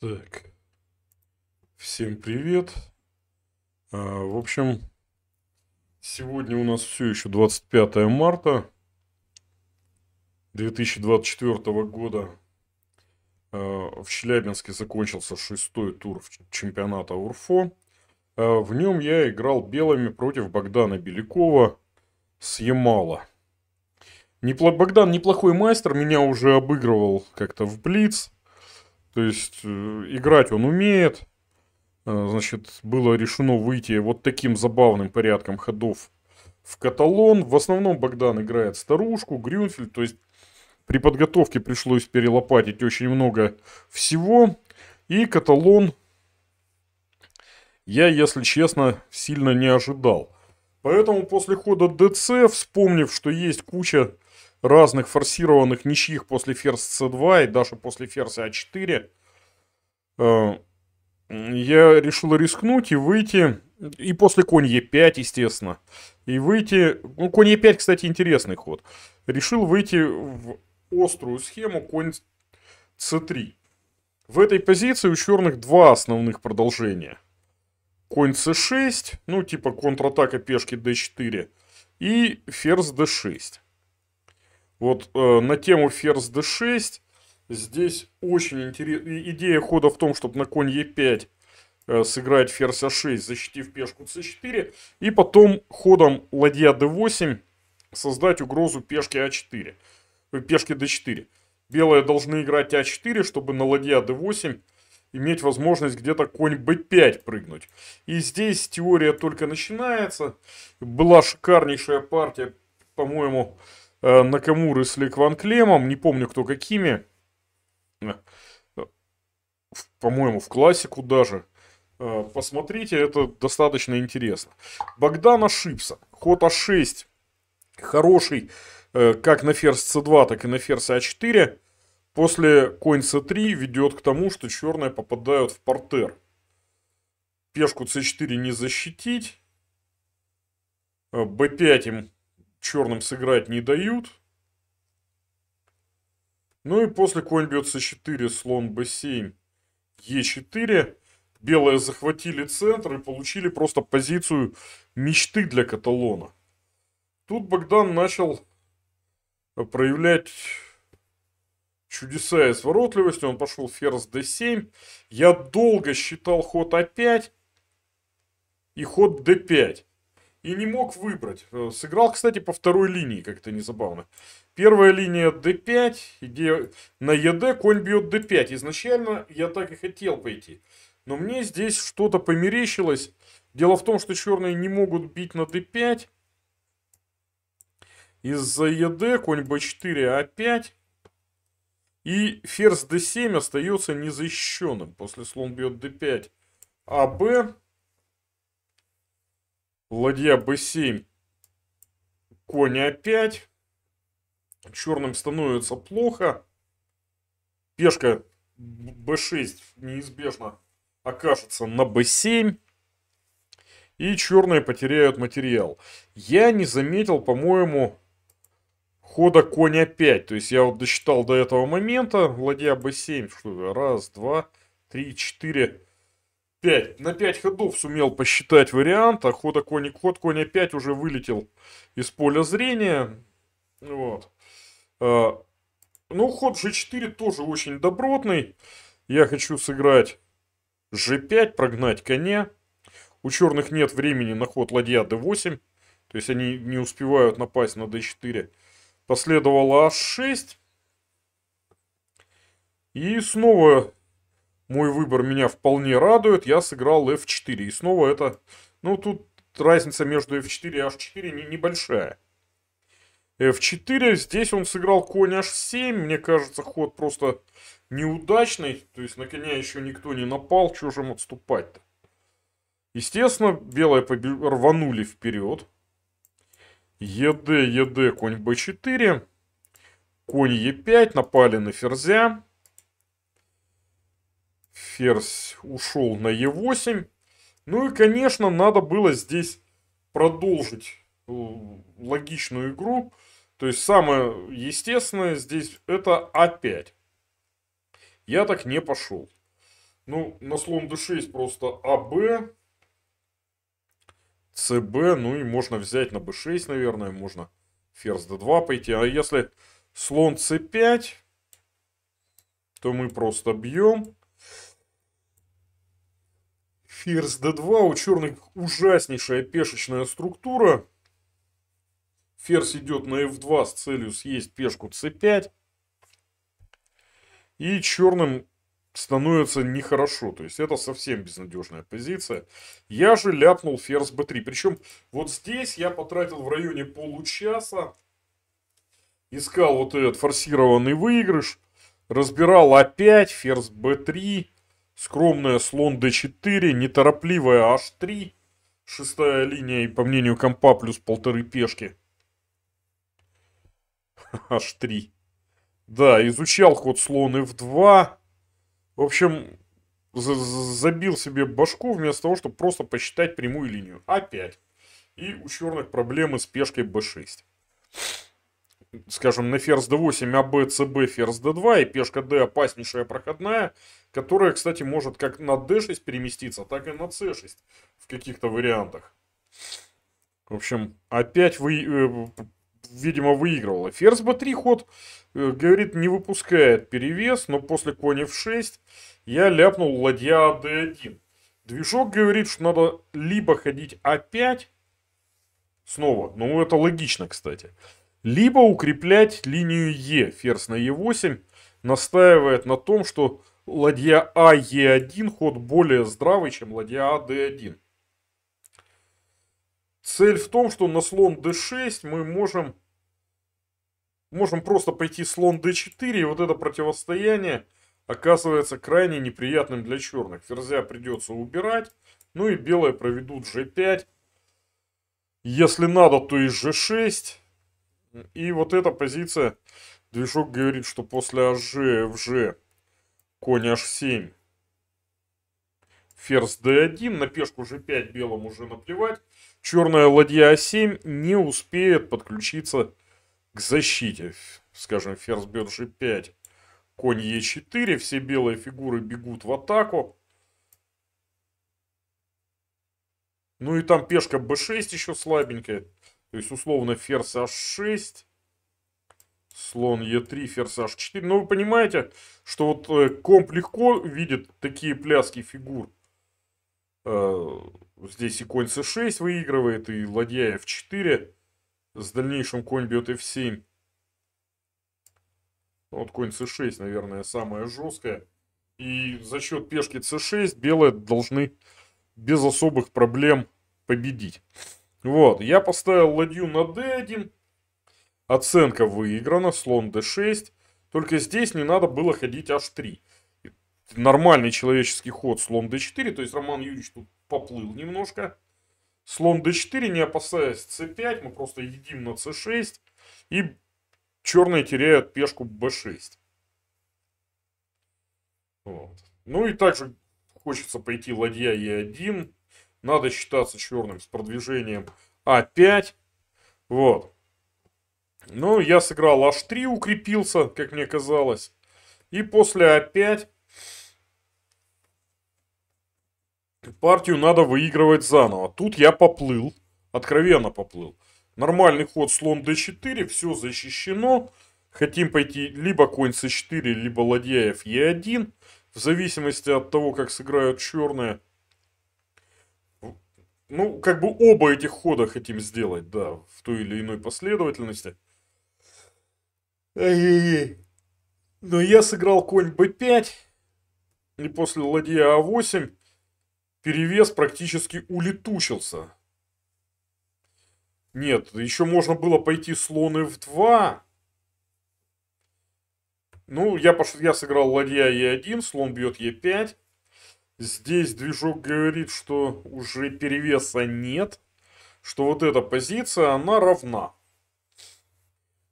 Так. Всем привет. А, в общем, сегодня у нас все еще 25 марта 2024 года. А, в Челябинске закончился шестой тур чемпионата УРФО. А, в нем я играл белыми против Богдана Белякова с Ямала. Непло... Богдан неплохой мастер, меня уже обыгрывал как-то в Блиц. То есть э, играть он умеет. Э, значит, было решено выйти вот таким забавным порядком ходов в каталон. В основном Богдан играет старушку, Грюнфельд. То есть при подготовке пришлось перелопатить очень много всего. И каталон я, если честно, сильно не ожидал. Поэтому после хода ДЦ, вспомнив, что есть куча разных форсированных ничьих после ферзь c2 и даже после ферзь a а 4 э, я решил рискнуть и выйти, и после конь e5, естественно, и выйти, ну, конь e5, кстати, интересный ход, решил выйти в острую схему конь c3. В этой позиции у черных два основных продолжения. Конь c6, ну типа контратака пешки d4 и ферзь d6. Вот э, на тему ферзь d6 здесь очень интересная Идея хода в том, чтобы на конь e5 э, сыграть ферзь а6, защитив пешку c4. И потом ходом ладья d8 создать угрозу пешки a 4 Пешки d4. Белые должны играть а4, чтобы на ладья d8 иметь возможность где-то конь b5 прыгнуть. И здесь теория только начинается. Была шикарнейшая партия, по-моему, Э, Накамуры с Ли Кван Клемом, не помню кто какими. Э, по-моему, в классику даже. Э, посмотрите, это достаточно интересно. Богдан ошибся. Ход А6 хороший как на ферзь c2, так и на ферзь а4. После конь c3 ведет к тому, что черные попадают в портер. Пешку c4 не защитить. b5 им черным сыграть не дают. Ну и после конь бьет c4, слон b7, e4. Белые захватили центр и получили просто позицию мечты для Каталона. Тут Богдан начал проявлять чудеса и своротливости. Он пошел ферзь d7. Я долго считал ход a5 а и ход d5 и не мог выбрать. Э, сыграл, кстати, по второй линии, как-то незабавно. Первая линия d5, где на ед конь бьет d5. Изначально я так и хотел пойти. Но мне здесь что-то померещилось. Дело в том, что черные не могут бить на d5. Из-за ед конь b4, a5. А и ферзь d7 остается незащищенным. После слон бьет d5, А b Ладья b7, конь a5. Черным становится плохо. Пешка b6 неизбежно окажется на b7. И черные потеряют материал. Я не заметил, по-моему, хода коня 5. То есть я вот досчитал до этого момента. Ладья b7. Что это? Раз, два, три, четыре, 5. На 5 ходов сумел посчитать вариант, а хода ход а коня 5 уже вылетел из поля зрения. Вот. А, ну, ход g4 тоже очень добротный. Я хочу сыграть g5, прогнать коня. У черных нет времени на ход ладья d8. То есть они не успевают напасть на d4. Последовало h6. И снова мой выбор меня вполне радует. Я сыграл f4. И снова это... Ну, тут разница между f4 и h4 небольшая. f4. Здесь он сыграл конь h7. Мне кажется, ход просто неудачный. То есть на коня еще никто не напал. Чего же им отступать-то? Естественно, белые побе... рванули вперед. ЕД, ЕД, конь b4. Конь e5, напали на ферзя ферзь ушел на e8. Ну и, конечно, надо было здесь продолжить э, логичную игру. То есть самое естественное здесь это А5. Я так не пошел. Ну, на слон d6 просто АБ, cb, ну и можно взять на b6, наверное, можно ферзь d2 пойти. А если слон c5, то мы просто бьем. Ферзь d2. У черных ужаснейшая пешечная структура. Ферзь идет на f2 с целью съесть пешку c5. И черным становится нехорошо. То есть это совсем безнадежная позиция. Я же ляпнул ферзь b3. Причем вот здесь я потратил в районе получаса. Искал вот этот форсированный выигрыш. Разбирал опять ферзь b3. Скромная слон d4, неторопливая h3, шестая линия и по мнению компа плюс полторы пешки. h3. Да, изучал ход слон f2. В общем, забил себе башку вместо того, чтобы просто посчитать прямую линию. Опять. А и у черных проблемы с пешкой b6 скажем, на ферзь d8, АБ, ЦБ, ферзь d2 и пешка d опаснейшая проходная, которая, кстати, может как на d6 переместиться, так и на c6 в каких-то вариантах. В общем, опять вы, э, видимо, выигрывала. Ферзь b3 ход, э, говорит, не выпускает перевес, но после конь f6 я ляпнул ладья d1. Движок говорит, что надо либо ходить опять, снова, ну это логично, кстати, либо укреплять линию Е, ферзь на Е8, настаивает на том, что ладья А 1 ход более здравый, чем ладья А 1 Цель в том, что на слон d6 мы можем, можем просто пойти слон d4, и вот это противостояние оказывается крайне неприятным для черных. Ферзя придется убирать, ну и белые проведут g5. Если надо, то и g6. И вот эта позиция, движок говорит, что после АЖ, ФЖ, конь H7, ферзь D1, на пешку G5 белым уже наплевать. Черная ладья А7 не успеет подключиться к защите. Скажем, ферзь бьет G5, конь Е4, все белые фигуры бегут в атаку. Ну и там пешка b6 еще слабенькая. То есть, условно, ферзь h6, слон e3, ферзь h4. Но вы понимаете, что вот э, комп легко видит такие пляски фигур. Э, здесь и конь c6 выигрывает, и ладья f4. С дальнейшим конь бьет f7. Ну, вот конь c6, наверное, самое жесткое. И за счет пешки c6 белые должны без особых проблем победить. Вот, я поставил ладью на d1. Оценка выиграна, слон d6. Только здесь не надо было ходить h3. Нормальный человеческий ход слон d4. То есть Роман Юрьевич тут поплыл немножко. Слон d4, не опасаясь c5, мы просто едим на c6. И черные теряют пешку b6. Вот. Ну и также хочется пойти ладья e1. Надо считаться черным с продвижением А5. Вот. Ну, я сыграл H3, укрепился, как мне казалось. И после А5 партию надо выигрывать заново. Тут я поплыл, откровенно поплыл. Нормальный ход слон d4, все защищено. Хотим пойти либо конь c4, либо ладья f e1. В зависимости от того, как сыграют черные, ну, как бы оба этих хода хотим сделать, да, в той или иной последовательности. Ай-яй-яй. Но я сыграл конь b5, и после ладья a8 а перевес практически улетучился. Нет, еще можно было пойти слон f2. Ну, я, пош... я сыграл ладья e1, слон бьет e5. Здесь движок говорит, что уже перевеса нет, что вот эта позиция, она равна.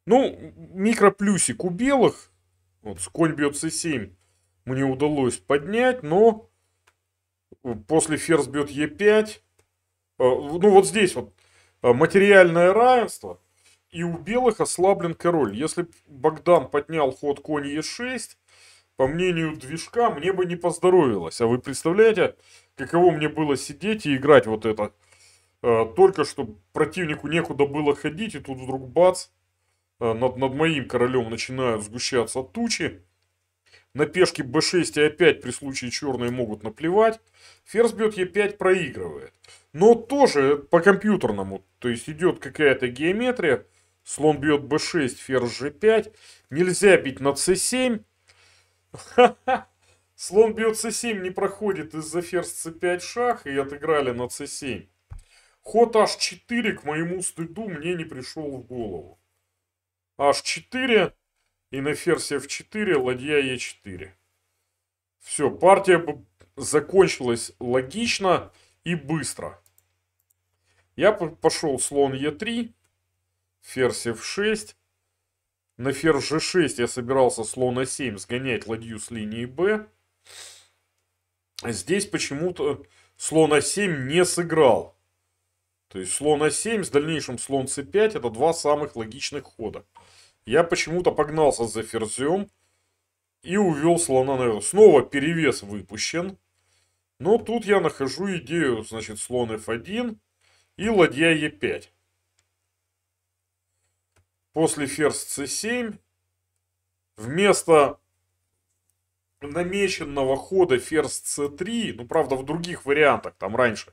Ну, микроплюсик у белых, вот с конь бьет c7 мне удалось поднять, но после ферзь бьет е 5 э, ну вот здесь вот э, материальное равенство, и у белых ослаблен король. Если Богдан поднял ход конь е 6 по мнению движка, мне бы не поздоровилось. А вы представляете, каково мне было сидеть и играть вот это? Э, только что противнику некуда было ходить, и тут вдруг бац, э, над, над моим королем начинают сгущаться тучи. На пешке b6 и опять при случае черные могут наплевать. Ферзь бьет e5, проигрывает. Но тоже по-компьютерному. То есть идет какая-то геометрия. Слон бьет b6, ферзь g5. Нельзя бить на c7. Слон бьет c7, не проходит из-за ферзь c5 шах, и отыграли на c7. Ход h4 к моему стыду мне не пришел в голову. h4 и на ферзь f4, ладья e4. Все, партия закончилась логично и быстро. Я пошел слон e3, ферзь f6, на ферзь g6 я собирался слона a7 сгонять ладью с линии b. Здесь почему-то слон a7 не сыграл. То есть слон a7 а с дальнейшим слон c5 это два самых логичных хода. Я почему-то погнался за ферзем и увел слона наверх. Снова перевес выпущен. Но тут я нахожу идею, значит, слон f1 и ладья e5 после ферзь c7 вместо намеченного хода ферзь c3, ну правда в других вариантах, там раньше,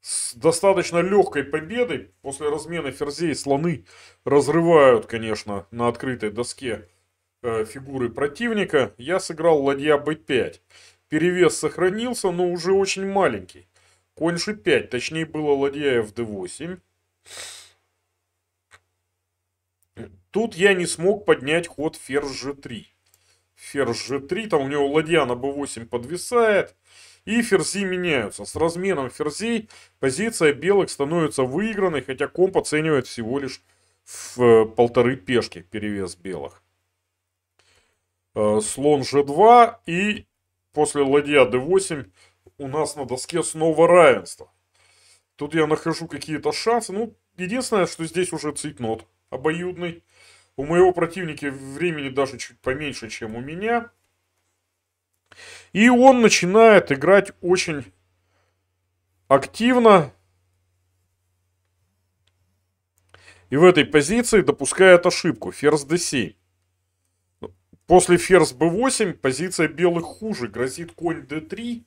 с достаточно легкой победой, после размена ферзей слоны разрывают, конечно, на открытой доске э, фигуры противника, я сыграл ладья b5. Перевес сохранился, но уже очень маленький. Конь g5, точнее было ладья fd8. Тут я не смог поднять ход ферзь g3. Ферзь g3, там у него ладья на b8 подвисает. И ферзи меняются. С разменом ферзей позиция белых становится выигранной, хотя комп оценивает всего лишь в э, полторы пешки перевес белых. Э, слон g2 и после ладья d8 у нас на доске снова равенство. Тут я нахожу какие-то шансы. Ну, единственное, что здесь уже цитнот обоюдный. У моего противника времени даже чуть поменьше, чем у меня. И он начинает играть очень активно. И в этой позиции допускает ошибку. Ферзь d7. После ферзь b8 позиция белых хуже. Грозит конь d3.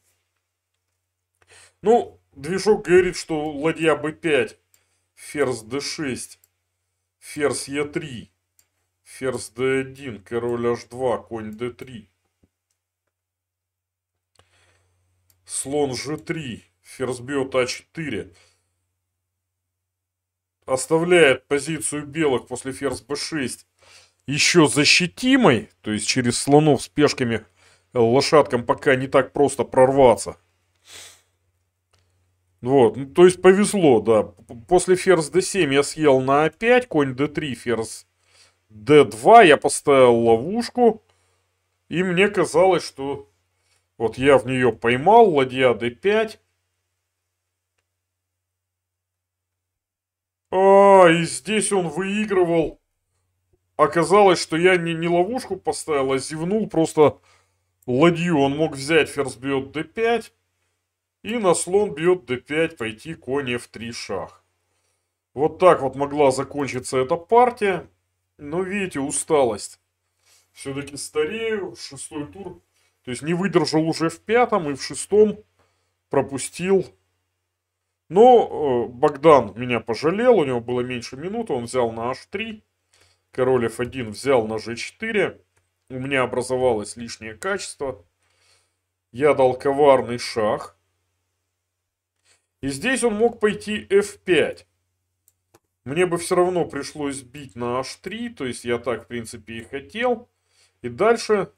Ну, движок говорит, что ладья b5. Ферзь d6. Ферзь e3. Ферзь d1, король h2, конь d3. Слон g3, ферзь бьет а а4. Оставляет позицию белых после ферзь b6 еще защитимой. То есть через слонов с пешками лошадкам пока не так просто прорваться. Вот, ну, то есть повезло, да. После ферзь d7 я съел на a5, конь d3, ферзь D2 я поставил ловушку. И мне казалось, что вот я в нее поймал, ладья D5. А, и здесь он выигрывал. Оказалось, что я не, не ловушку поставил, а зевнул просто ладью. Он мог взять, ферзь бьет d5. И на слон бьет d5, пойти конь f3 шах. Вот так вот могла закончиться эта партия. Ну, видите, усталость. Все-таки старею, шестой тур. То есть не выдержал уже в пятом и в шестом пропустил. Но э, Богдан меня пожалел, у него было меньше минуты, он взял на h3. Король f1 взял на g4. У меня образовалось лишнее качество. Я дал коварный шах. И здесь он мог пойти f5. Мне бы все равно пришлось бить на h3, то есть я так, в принципе, и хотел. И дальше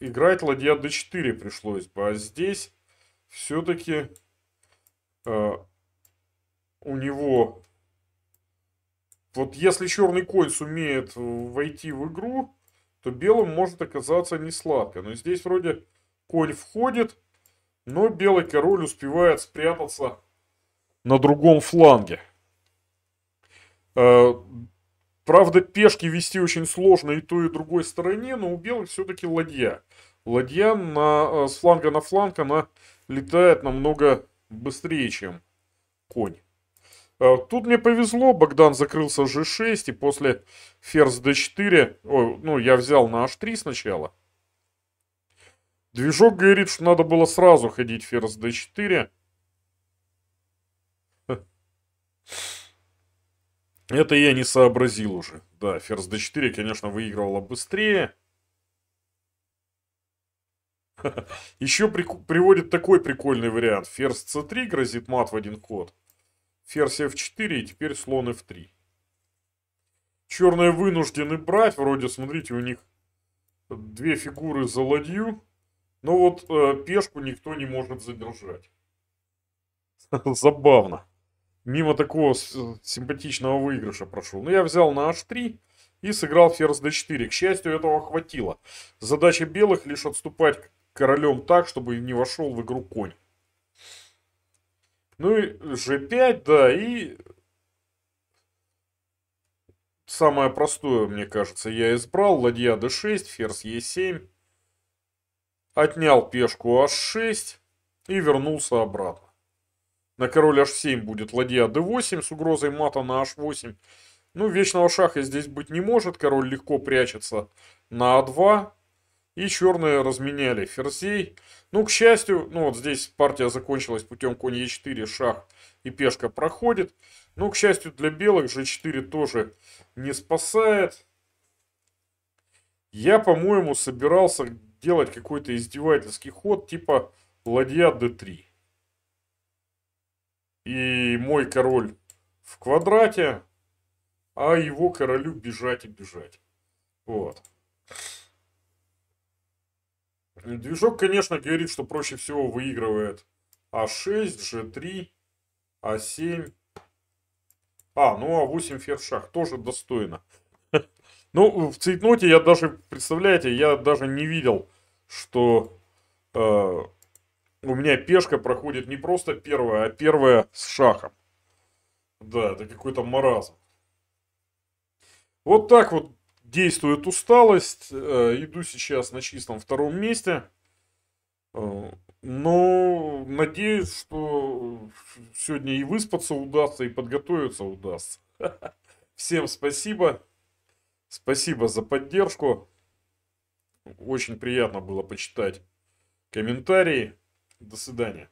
играть ладья d4 пришлось бы. А здесь все-таки э, у него... Вот если черный конь сумеет войти в игру, то белым может оказаться не сладко. Но здесь вроде конь входит, но белый король успевает спрятаться на другом фланге. Э, правда, пешки вести очень сложно и той, и другой стороне, но у белых все-таки ладья. Ладья на, э, с фланга на фланг, она летает намного быстрее, чем конь. Э, тут мне повезло, Богдан закрылся g6, и после ферзь d4, ой, ну, я взял на h3 сначала. Движок говорит, что надо было сразу ходить ферзь d4, Это я не сообразил уже. Да, ферзь d4, конечно, выигрывала быстрее. Еще приводит такой прикольный вариант. Ферзь c3 грозит мат в один ход. Ферзь f4 и теперь слон f3. Черные вынуждены брать. Вроде, смотрите, у них две фигуры за ладью. Но вот э, пешку никто не может задержать. Забавно мимо такого э, симпатичного выигрыша прошел. Но ну, я взял на h3 и сыграл ферзь d4. К счастью, этого хватило. Задача белых лишь отступать королем так, чтобы не вошел в игру конь. Ну и g5, да, и самое простое, мне кажется, я избрал. Ладья d6, ферзь e7. Отнял пешку h6 и вернулся обратно. На король h7 будет ладья d8 с угрозой мата на h8. Ну, вечного шаха здесь быть не может. Король легко прячется на а2. И черные разменяли ферзей. Ну, к счастью, ну вот здесь партия закончилась путем конь e4, шах и пешка проходит. ну к счастью, для белых g4 тоже не спасает. Я, по-моему, собирался делать какой-то издевательский ход типа ладья d3 и мой король в квадрате, а его королю бежать и бежать. Вот. Движок, конечно, говорит, что проще всего выигрывает А6, ж 3 А7. А, ну А8 фершах тоже достойно. Ну, в цейтноте я даже, представляете, я даже не видел, что э, у меня пешка проходит не просто первая, а первая с шахом. Да, это какой-то маразм. Вот так вот действует усталость. Э, иду сейчас на чистом втором месте. Э, но надеюсь, что сегодня и выспаться удастся, и подготовиться удастся. Всем спасибо. Спасибо за поддержку. Очень приятно было почитать комментарии. До свидания.